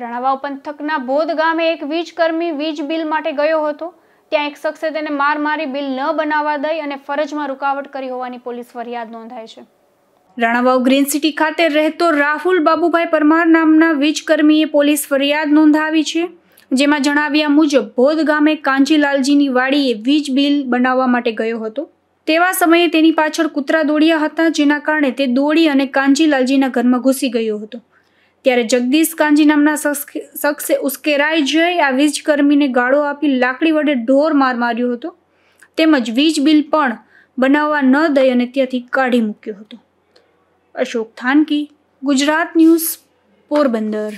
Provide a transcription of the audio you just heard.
રણાવાવ પંથકના બોધ ગામે એક વીજકર્મી વીજ બિલ માટે ગયો હતો ત્યાં એક શખ્સે તેને માર મારી બિલ ન બનાવવા દઈ અને ફરજમાં રૂકાવટ કરી હોવાની પોલીસ ફરિયાદ નોંધાઈ છે રાણાવાવ ગ્રીન સિટી ખાતે રહેતો રાહુલ બાબુભાઈ પરમાર નામના વીજકર્મીએ પોલીસ ફરિયાદ નોંધાવી છે જેમાં જણાવ્યા મુજબ બોધ ગામે કાંજીલાલજીની વાડીએ વીજ બિલ બનાવવા માટે ગયો હતો તેવા સમયે તેની પાછળ કૂતરા દોડ્યા હતા જેના કારણે તે દોડી અને કાંજીલાલજીના ઘરમાં ઘૂસી ગયો હતો ત્યારે જગદીશ કાંજી નામના શખ્સે ઉશ્કેરાઈ જઈ આ વીજકર્મીને ગાળો આપી લાકડી વડે ઢોર માર માર્યો હતો તેમજ વીજ બિલ પણ બનાવવા ન દઈ અને ત્યાંથી કાઢી મૂક્યો હતો અશોક થાનકી ગુજરાત ન્યૂઝ પોરબંદર